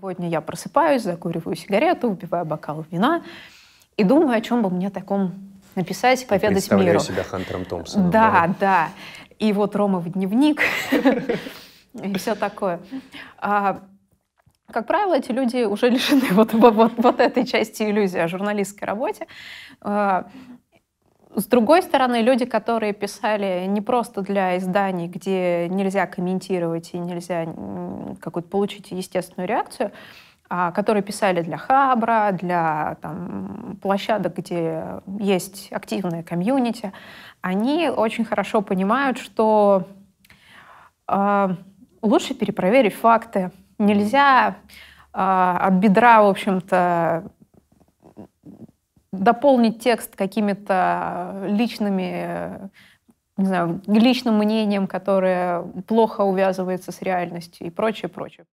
Сегодня я просыпаюсь, закуриваю сигарету, выпиваю бокал вина и думаю, о чем бы мне таком написать, и поведать Представляю миру. Представляю себя Хантером Томпсоном. Да, да, да. И вот Рома в дневник и все такое. А, как правило, эти люди уже лишены вот этой части иллюзии о журналистской работе. А, с другой стороны, люди, которые писали не просто для изданий, где нельзя комментировать и нельзя какую-то получить естественную реакцию, а которые писали для Хабра, для там, площадок, где есть активная комьюнити, они очень хорошо понимают, что э, лучше перепроверить факты. Нельзя э, от бедра, в общем-то, дополнить текст какими-то личными не знаю, личным мнением, которое плохо увязывается с реальностью и прочее, прочее.